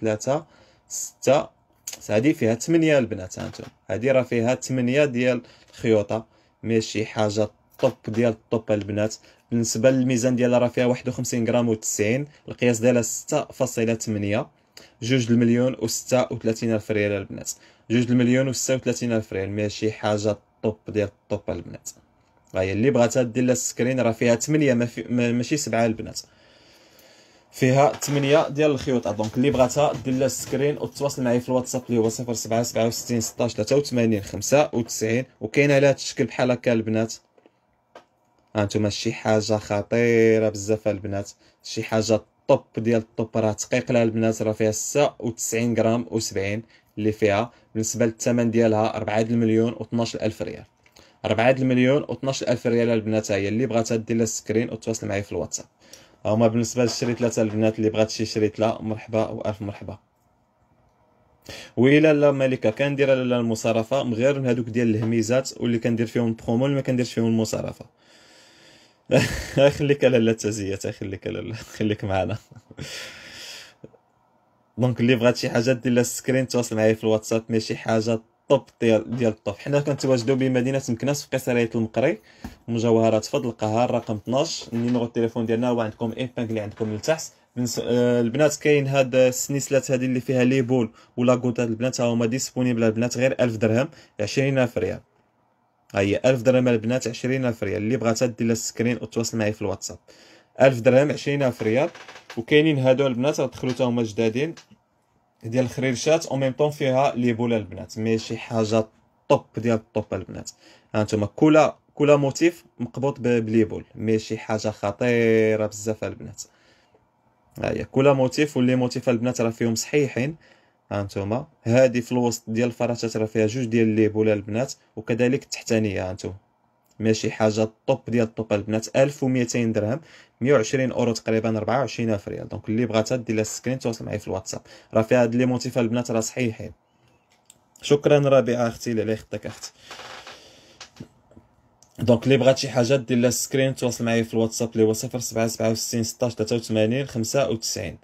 ثلاثة ستة هذه فيها ثمانية البنات هانتوما هذه راه فيها ثمانية ديال الخيوطة ماشي حاجة طوب ديال الطوب البنات بالنسبة للميزان ديالها راه فيها واحد وخمسين غرام و تسعين القياس ديالها ستة فاصلة ثمانية جوج المليون و ستة وثلاثين ألف ريال البنات جوج المليون و ستة وثلاثين ألف ريال ماشي حاجة طوب ديال الطوب البنات هي اللي بغاتها دير لها السكرين راه فيها ثمانية ماشي سبعة البنات فيها 8 ديال الخيوط آه، دونك اللي بغاتها دير لها سكرين وتواصل معايا في الواتساب اللي هو 07767 16 83 95 وكاين على هذا الشكل بحال هكا البنات هانتوما شي حاجه خطيره بزاف البنات شي حاجه طوب ديال الطوب راه دقيق لها البنات راه فيها 96 غرام و70 اللي فيها بالنسبه للثمن ديالها 4 مليون و12 الف ريال 4 مليون و12 الف ريال البنات هي اللي بغاتها دير لها سكرين وتواصل معايا في الواتساب هما بالنسبه للشريط ثلاثه البنات اللي بغات شي شريط لا مرحبا والف مرحبا ويلا لا ملكه كندير لا المصارفه غير من هذوك ديال الهميزات واللي كندير فيهم البرومو اللي ما كنديرش فيهم المصارفه خليك لالا التزيات خليك لا خليك معنا دونك اللي بغات شي حاجه دير لها السكرين تواصل معايا في الواتساب ماشي حاجه الطب ديال ديال الطب حنا كنتواجدوا بمدينه مكناس في قصريه المقري مجوهرات فضل القهار رقم 12 النيميرو التليفون ديالنا هو عندكم ايبانك اللي عندكم لتحت آه، البنات كاين هاد السنيسلات هادي اللي فيها لي بول ولا كوطات البنات ها هما ديسبونيبل البنات غير 1000 درهم 20000 ريال ها هي 1000 درهم البنات 20000 ريال اللي بغاتها دير لها السكرين وتواصل معايا في الواتساب 1000 درهم 20000 ريال وكاينين هادو البنات غتدخلوا حتى هما جدادين ديال الخريرشات او ميم طون فيها ليبول البنات ماشي حاجه طوب ديال الطوب البنات ها كولا كولا موتيف مقبوط بليبول ماشي حاجه خطيره بزاف البنات ها هي كولا موتيف واللي موتيف البنات راه فيهم صحيحين ها هادي هذه في الوسط ديال الفراشات راه فيها جوج ديال ليبول البنات وكذلك التحتانيه ها ماشي حاجه الطوب ديال الطوب البنات 1200 درهم 120 اورو تقريبا 24000 ريال دونك اللي بغاتها دير لها السكرين تواصل معايا في الواتساب راه فيها هاد لي موتيف البنات راه صحيحين شكرا رابعه اختي اللي على اخت دونك اللي بغات شي حاجه دير لها السكرين تواصل معايا في الواتساب اللي هو 0767 16 83 95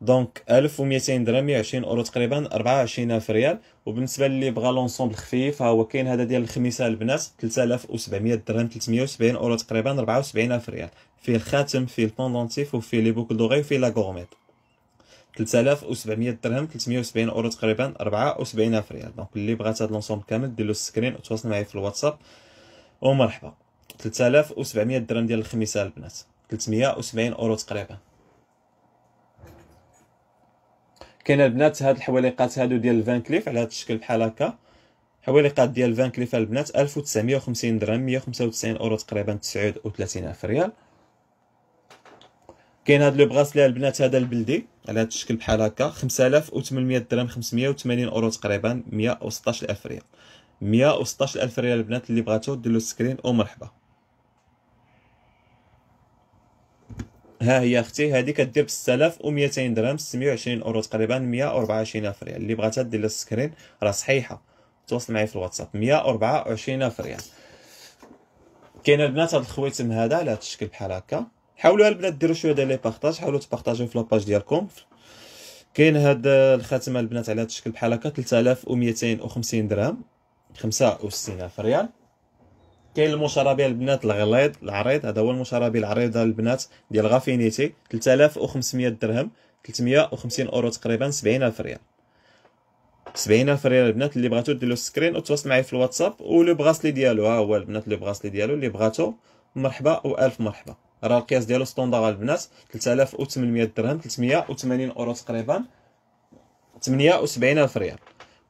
دونك 1200 درهم 20 اورو تقريبا 24000 ريال وبالنسبه للي بغى لونسومبل خفيف ها هو كاين هذا ديال الخميسه البنات 3700 درهم 370 اورو تقريبا 74000 ريال فيه الخاتم فيه البوندونتيف وفيه لي بوكل دوغي وفيه لا غورميت 3700 درهم 370 اورو تقريبا 74000 ريال دونك اللي بغات هذا لونسومبل كامل دير له السكرين وتواصل معايا في الواتساب ومرحبا 3700 درهم ديال الخميسه البنات 370 اورو تقريبا كاين البنات هاد الحويليقات هادو ديال الفانكليف كليف على هاد الشكل بحال هكا حويليقات ديال فان كليف البنات 1950 درهم 195 اورو تقريبا 39 الف ريال كاين هاد لو بغاسلي البنات هذا البلدي على هاد الشكل بحال هكا 5800 درهم 580 اورو تقريبا 116 الف ريال 116 الف ريال البنات اللي بغاتو ديرلو سكرين ومرحبا ها هي اختي هذه كدير ب 6200 درهم 620 اورو تقريبا 124 الف ريال اللي بغاتها دير لها السكرين راه صحيحه تواصل معايا في الواتساب 124 الف ريال كاين البنات هاد الخويتم هذا على هاد الشكل بحال هكا حاولوا البنات ديروا شويه ديال لي بارطاج حاولوا تبارطاجيو في لاباج ديالكم كاين هاد الخاتم البنات على هاد الشكل بحال هكا 3250 درهم ألف ريال كاين المشاربيه البنات الغليظ العريض هذا هو المشاربيه العريضه البنات ديال غافينيتي 3500 درهم 350 اورو تقريبا 70000 ريال 70000 ريال البنات اللي بغاتو ديرلو سكرين وتواصل معايا في الواتساب ولو بغاسلي ديالو ها هو البنات لو بغاسلي ديالو اللي بغاتو مرحبا و الف مرحبا راه القياس ديالو ستوندار البنات 3800 درهم 380 اورو تقريبا 78000 ريال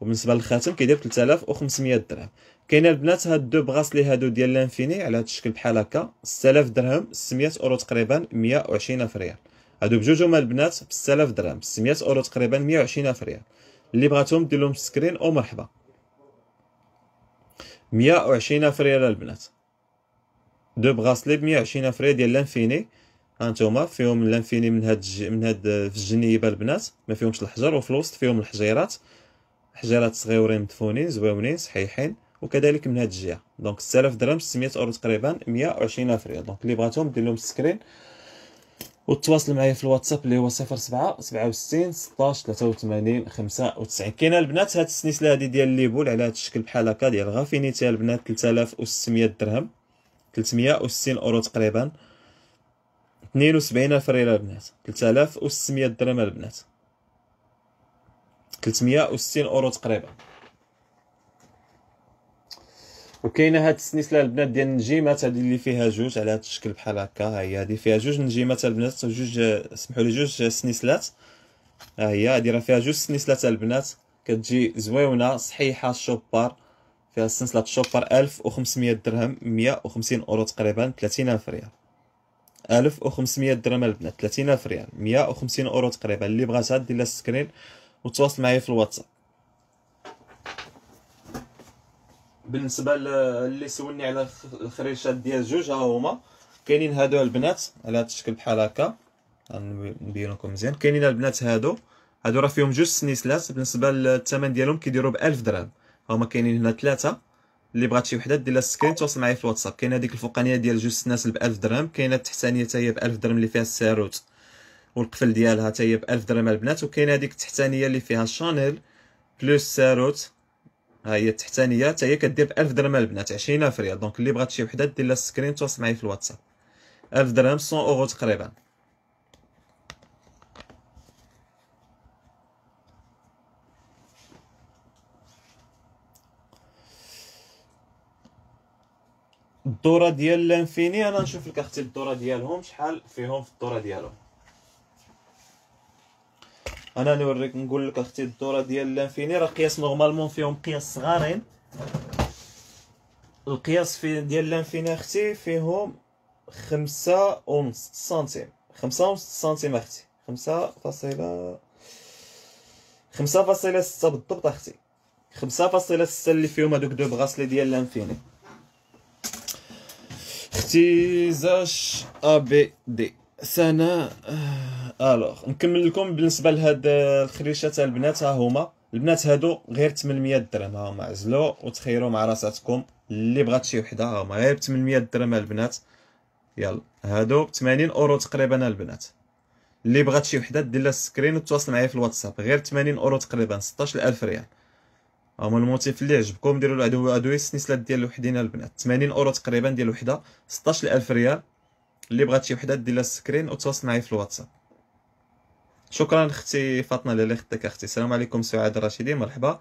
وبالنسبه للخاتم كيدير 3500 درهم كاين البنات هاد دو بغاس لي هادو ديال لانفيني على هاد الشكل بحال هكا 6000 درهم 600 اورو تقريبا 120 الف ريال هادو بجوج هما البنات ب 6000 درهم 600 اورو تقريبا 120 الف ريال اللي بغاتهم دير لهم سكرين او مرحبا 120 الف ريال البنات دو بغاسلي ب 120 الف ريال ديال لانفيني هانتوما فيهم لانفيني من هاد من هاد آه، في الجنيبه البنات ما فيهمش الحجر وفي الوسط فيهم الحجيرات حجرات صغيورين مدفونين زواونين صحيحين وكذلك من هاد الجهه دونك 6000 درهم 600 اورو تقريبا 120 الف ريال دونك اللي بغاتهم دير لهم سكرين وتواصل معايا في الواتساب اللي هو 07 67 16 83 95 كاينه البنات هاد السنيسله هادي ديال ليبول على هاد الشكل بحال هكا ديال غافينيتي البنات 3600 درهم 360 اورو تقريبا 72 الف ريال البنات 3600 درهم البنات 360 اورو تقريبا وكاينه هاد السنسله البنات ديال النجيمات هادي اللي فيها جوج على هاد الشكل بحال هكا ها هي هادي فيها جوج نجيمات البنات جوج سمحوا لي جوج سنسلات ها هي هادي راه فيها جوج سنسلات البنات كتجي زويونه صحيحه الشوبار فيها سنسله الشوبر 1500 درهم 150 اورو تقريبا 30000 ريال 1500 درهم البنات 30000 ريال 150 اورو تقريبا اللي بغاتها دير لها سكرين وتواصل معايا في الواتساب بالنسبه للي سولني على الخريشات ديال جوج ها هما كاينين هادو البنات على هذا الشكل بحال هكا غنبين لكم مزيان كاينين البنات هادو هادو راه فيهم جوج سنيسلات بالنسبه للثمن ديالهم كيديروا ب 1000 درهم هما كاينين هنا ثلاثه اللي بغات شي وحده دير لها سكرين تواصل معايا في الواتساب كاينه هذيك الفوقانيه ديال جوج سناسل ب 1000 درهم كاينه التحتانيه حتى هي ب 1000 درهم اللي فيها الساروت والقفل ديالها حتى هي ب 1000 درهم البنات وكاين هذيك التحتانيه اللي فيها شانيل بلوس ساروت ها هي التحتانيه حتى هي كدير ب 1000 درهم البنات 20000 ريال دونك اللي بغات شي وحده دير لها السكرين تواصل معايا في الواتساب 1000 درهم 100 اورو تقريبا الدوره ديال لانفيني انا نشوف لك اختي الدوره ديالهم شحال فيهم في الدوره ديالهم انا نوريك نقول لك اختي الدوره ديال لانفيني راه قياس نورمالمون فيهم قياس صغارين القياس في ديال لانفيني اختي فيهم خمسة ونص سنتيم خمسة ونص سنتيم اختي خمسة فاصلة خمسة فاصلة ستة بالضبط اختي خمسة فاصلة ستة اللي فيهم هادوك دو بغاسلي ديال لانفيني اختي زاش ا بي دي ثناء الوغ آه، آه، نكمل لكم بالنسبه لهاد آه، الخريشه تاع البنات ها هما البنات هادو غير 800 درهم ها هما عزلو وتخيروا مع راساتكم اللي بغات شي وحده ها هما غير 800 درهم البنات يلا هادو ب 80 اورو تقريبا البنات اللي بغات شي وحده دير لها السكرين وتواصل معايا في الواتساب غير 80 اورو تقريبا 16000 ريال هما الموتيف اللي عجبكم ديروا له ادويه السنسلات ديال الوحدين البنات 80 اورو تقريبا ديال الوحده 16000 ريال اللي بغات شي وحده دير لها السكرين وتواصل معايا في الواتساب شكرا اختي فاطمه اللي خدتك اختي السلام عليكم سعاد الرشيدي مرحبا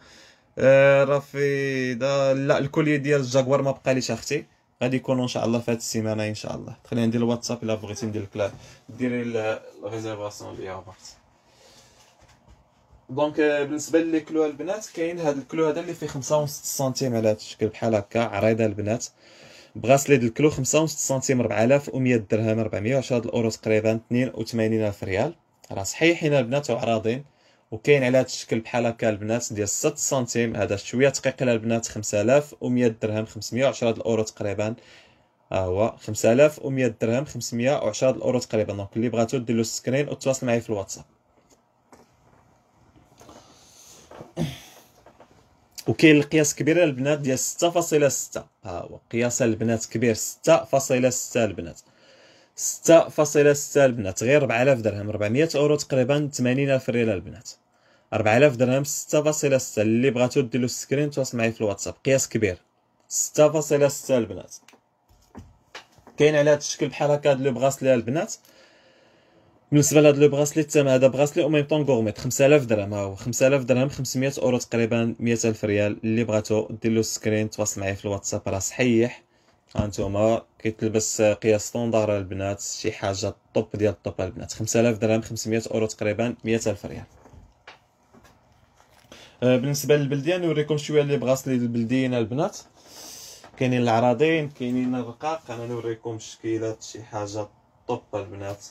آه رفيده لا الكوليه ديال الجاكوار ما بقاليش اختي غادي يكونوا ان شاء الله في السيمانه ان شاء الله تخليني ندير الواتساب الا بغيتي ندير لك ديري الريزيرفاسيون ديال بارت دونك آه، بالنسبه للكلو البنات كاين هذا الكلو هذا اللي فيه 5 ونص سنتيم على هذا الشكل بحال هكا عريضه البنات الكلو ديال و 65 سنتيم 4100 درهم 410 الاورو تقريبا تمانين الف ريال راه صحيح هنا البنات وعراضين وكاين على هذا الشكل بحال هكا البنات ديال 6 سنتيم هذا شويه تقيقل البنات 5100 درهم 510 الاورو تقريبا ها آه، هو 5100 درهم 510 الاورو تقريبا دونك اللي بغاتو دير له سكرين وتواصل معايا في الواتساب وكاين القياس كبير للبنات ديال 6.6 ها هو قياس البنات كبير 6.6 البنات 6.6 البنات غير 4000 درهم 400 اورو تقريبا 80000 ريال البنات 4000 درهم 6.6 اللي بغاتو ديرلو سكرين تواصل معايا في الواتساب قياس كبير 6.6 البنات كاين على هذا الشكل بحال هكا هاد لو بغاسلي البنات بالنسبه لهذا لو براسلي الثمن هذا براسلي او ميم طون غورميت 5000 درهم ها هو 5000 درهم 500 اورو تقريبا 100000 ريال اللي بغاتو دير له سكرين تواصل معايا في الواتساب راه صحيح ها هانتوما كيتلبس قياس ستوندار البنات شي حاجه الطوب ديال الطوب البنات 5000 درهم 500 اورو تقريبا 100000 ريال آه، بالنسبه للبلديه نوريكم شويه اللي براسلي البلديين البنات كاينين العراضين كاينين الرقاق انا نوريكم الشكيلات شي حاجه طوب البنات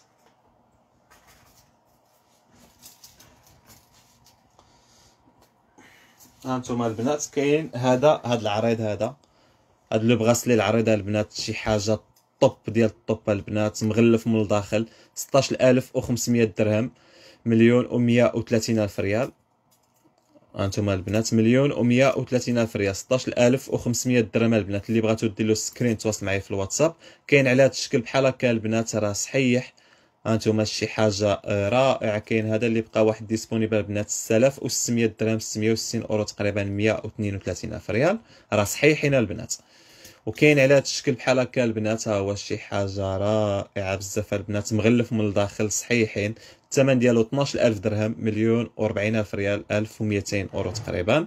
هانتوما البنات كاين هذا هذا العريض هذا هاد لو بغاسلي العريض البنات شي حاجه طوب ديال الطوب البنات مغلف من الداخل 16500 درهم مليون و130 الف ريال هانتوما البنات مليون و130 الف ريال 16500 درهم البنات اللي بغاتو له سكرين تواصل معايا في الواتساب كاين على هذا الشكل بحال هكا البنات راه صحيح هانتوما شي حاجه آه، رائعه كاين هذا اللي بقى واحد ديسبونيبل بنات السلف و 600 درهم 660 اورو تقريبا 132 الف ريال راه صحيحين البنات وكاين على هذا الشكل بحال هكا البنات ها هو شي حاجه رائعه بزاف البنات مغلف من الداخل صحيحين الثمن ديالو 12000 درهم مليون و الف ريال 1200 اورو تقريبا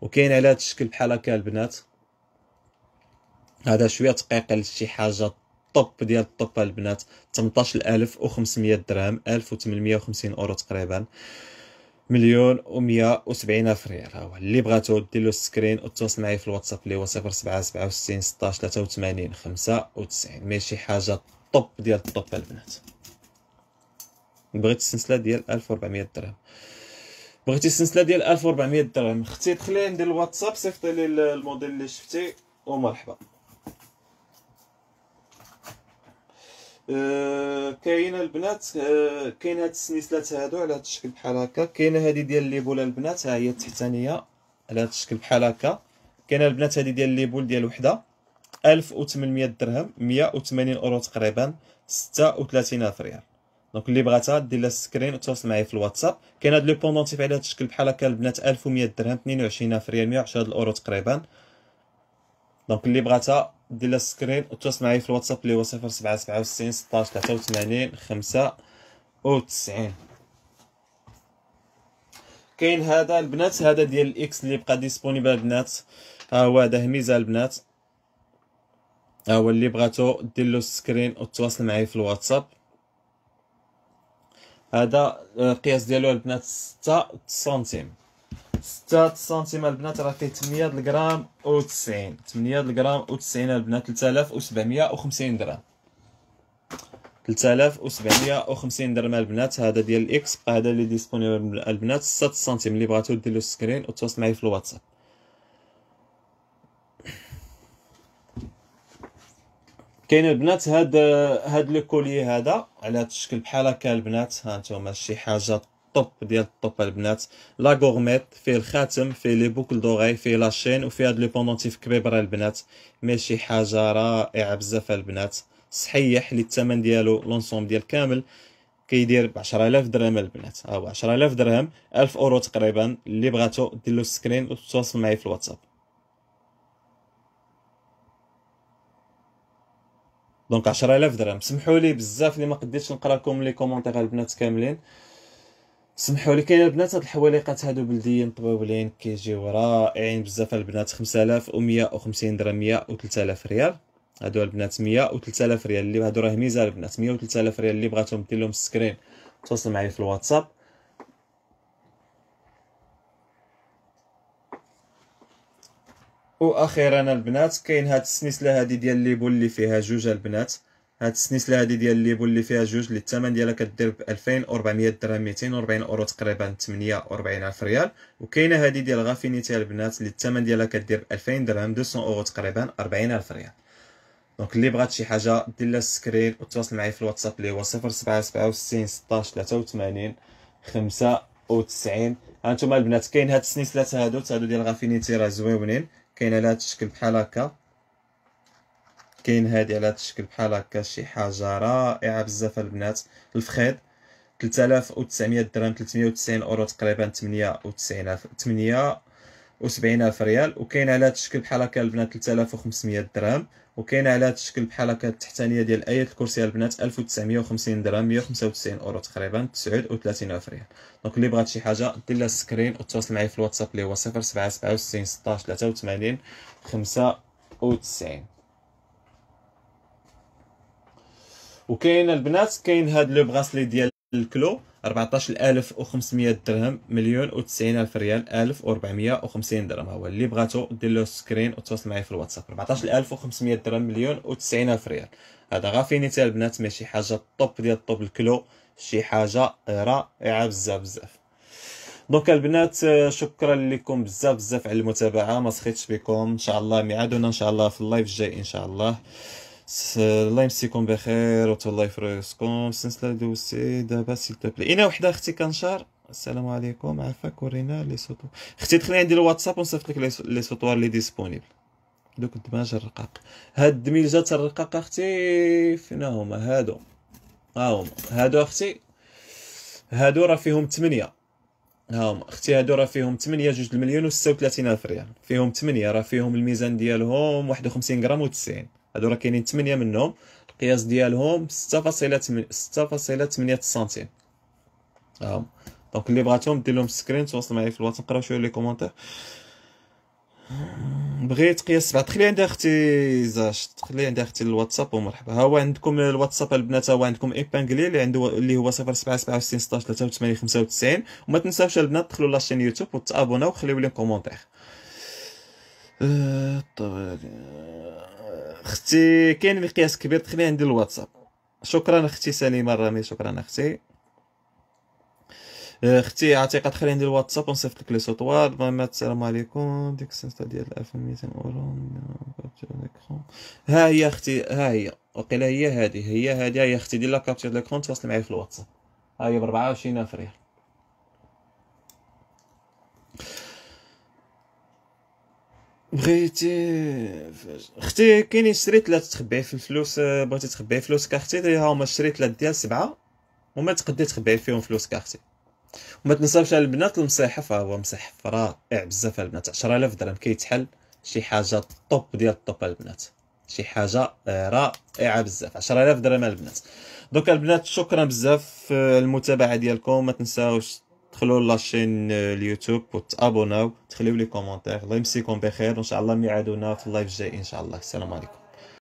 وكاين على هذا الشكل بحال هكا البنات هذا شويه تقيقل شي حاجه الطب ديال الطب البنات 18500 درهم 1850 اورو تقريبا مليون و170 الف ريال ها هو اللي بغاتو دير له سكرين وتواصل معايا في الواتساب اللي هو 0767 16 83 95 ماشي حاجه الطب ديال الطب البنات بغيت السلسله ديال 1400 درهم بغيتي السلسله ديال 1400 درهم اختي دخلي عندي الواتساب صيفطي لي الموديل اللي شفتي ومرحبا آه، كاين البنات آه، كاين هاد السنسلات هادو على هاد الشكل بحال هكا كاينه هادي ديال الليبول البنات ها هي التحتانيه على هاد الشكل بحال هكا كاينه البنات هادي ديال الليبول ديال وحده 1800 درهم 180 اورو تقريبا 36 الف ريال دونك اللي بغاتها دير لها السكرين وتواصل معايا في الواتساب كاين هاد لو بوندونتيف على هاد الشكل بحال هكا البنات 1100 درهم 22 الف ريال 110 الاورو تقريبا دونك اللي بغاتها دير لها سكرين وتواصل معايا في الواتساب اللي هو صفر سبعة سبعة وستين ستاش تلاتة وثمانين خمسة وتسعين كاين هذا البنات هذا ديال الاكس اللي بقى ديسبونيبل البنات ها هو هذا هميزه البنات ها هو اللي بغاتو دير له سكرين وتواصل معايا في الواتساب هذا القياس آه، ديالو البنات ستة سنتيم ستات سنتيم البنات راه فيه تمنية دلغرام أو تسعين تمنية دلغرام أو تسعين البنات تلتالاف أو سبعمية أو خمسين درهم تلتالاف أو سبعمية أو خمسين درهم البنات هذا ديال الإكس بقا هدا لي ديسبونيبل البنات ستة سنتيم لي بغاتو ديرلو سكرين أو تواصل معايا في الواتساب كاين البنات هاد هاد لو كولي هذا على هاد الشكل بحال هكا البنات هانتوما شي حاجه الطوب ديال الطوب البنات لا غورميت فيه الخاتم فيه لي بوكل دوغاي فيه لاشين وفيه هاد لي بوندونتيف كبيبره البنات ماشي حاجه رائعه بزاف البنات صحيح لي الثمن ديالو لونسوم ديال كامل كيدير ب 10000 درهم البنات ها هو 10000 درهم 1000 اورو تقريبا اللي بغاتو دير له سكرين وتتواصل معايا في الواتساب دونك 10000 درهم سمحوا لي بزاف اللي ما قديتش نقرا لكم لي كومونتير البنات كاملين سمحوا لي كاين البنات هاد الحواليقات هادو بلديين طويولين كيجيو رائعين بزاف البنات 5150 درهم 100 و3000 ريال هادو البنات 100 و3000 ريال اللي هادو راه ميزه البنات 100 و3000 ريال اللي بغاتهم دير لهم السكرين تواصل معايا في الواتساب واخيرا البنات كاين هاد السنسله هادي ديال ليبو اللي فيها جوج البنات هاد السنيسله هادي ديال الليبو اللي فيها جوج اللي الثمن ديالها كدير ب 2400 درهم 240 اورو تقريبا 48 الف ريال وكاينه هادي ديال غافينيتي البنات اللي الثمن ديالها كدير ب 2000 درهم 200 اورو تقريبا 40 الف ريال دونك اللي بغات شي حاجه دير لها السكرين وتواصل معايا في الواتساب اللي هو 0767 16 83 95 هانتوما البنات كاين هاد السنيسلات هادو هادو ديال غافينيتي راه زويونين كاينه على هاد الشكل بحال هكا كاين هادي على هذا الشكل بحال هكا شي حاجه رائعه بزاف البنات الفخيد 3900 درهم 390 اورو تقريبا 98 78000 ريال وكاين على هذا الشكل بحال هكا البنات 3500 درهم وكاين على هذا الشكل بحال هكا التحتانيه ديال ايه الكرسي البنات 1950 درهم 195 اورو تقريبا 39000 ريال دونك اللي بغات شي حاجه دير لها سكرين وتواصل معايا في الواتساب اللي هو 0767 16 83 95 وكاين البنات كاين هاد لو براسلي ديال الكلو 14500 درهم مليون و 90000 الف ريال 1450 درهم هو اللي بغاتو دير له سكرين وتواصل معايا في الواتساب 14500 درهم مليون و 90000 الف ريال هذا غافينيتا البنات ماشي حاجه الطوب ديال الطوب الكلو شي حاجه رائعه بزاف بزاف دونك البنات آه، شكرا لكم بزاف بزاف على المتابعه ما سخيتش بكم ان شاء الله ميعادنا ان شاء الله في اللايف الجاي ان شاء الله الله يمسيكم بخير و الله يفرغ راسكم السلسله دابا سيل تو اينا انا وحده اختي كنشار السلام عليكم عافاك ورينا لي سوتو اختي دخلي عندي الواتساب ونصيفط لك لي سوتوار لي ديسپونيبل دوك الدماج الرقاق هاد الدميلجات الرقاقه اختي فين هما هادو ها هما هادو اختي هادو راه فيهم 8 ها هما اختي هادو راه فيهم 8 جوج المليون و 36 الف ريال فيهم 8 راه فيهم الميزان ديالهم 51 غرام و 90 هادو راه كاينين 8 منهم القياس ديالهم 6.8 6.8 سنتيم ها آه. دونك اللي بغاتهم دير لهم سكرين تواصل معايا في الواتس نقراو شويه لي كومونتير بغيت قياس 7 تخلي عندي اختي زاش تخلي عندي اختي الواتساب ومرحبا ها هو عندكم الواتساب البنات ها هو عندكم ايبانغلي اللي عنده اللي هو 07 16 83 95 وما تنساوش البنات تدخلوا لاشين يوتيوب وتابوناو وخليو لي كومونتير أه... اختي كاين مقياس كبير تخلي عندي الواتساب شكرا اختي سليمه الرامي شكرا اختي آه، اختي عتيقه تخلي عندي الواتساب ونصيفط لك لي سوطوار المهم السلام عليكم ديك السلسله ديال 1200 اورو ها هي اختي ها هي وقيله هي هذه هي هذه هي اختي ديال لا كابتور ليكرون تواصل معايا في الواتساب ها هي ب 24 ريال بغيتي اختي كاينين شريت لا تخبيه في الفلوس بغيتي تخبيه فلوسك اختي ها هما شريت لا ديال سبعه وما تقدي تخبي فيهم فلوس كاختي وما تنساوش على البنات المصحف هو مصيحف رائع بزاف البنات 10000 درهم كيتحل شي حاجه طوب ديال الطوب البنات شي حاجه رائعه بزاف 10000 درهم البنات دوك البنات شكرا بزاف آه، المتابعه ديالكم ما تنساوش دخلوا لاشين euh, اليوتيوب وتابوناو تخليو لي كومونتير الله يمسيكم بخير وان شاء الله ميعادونا في اللايف الجاي ان شاء الله السلام عليكم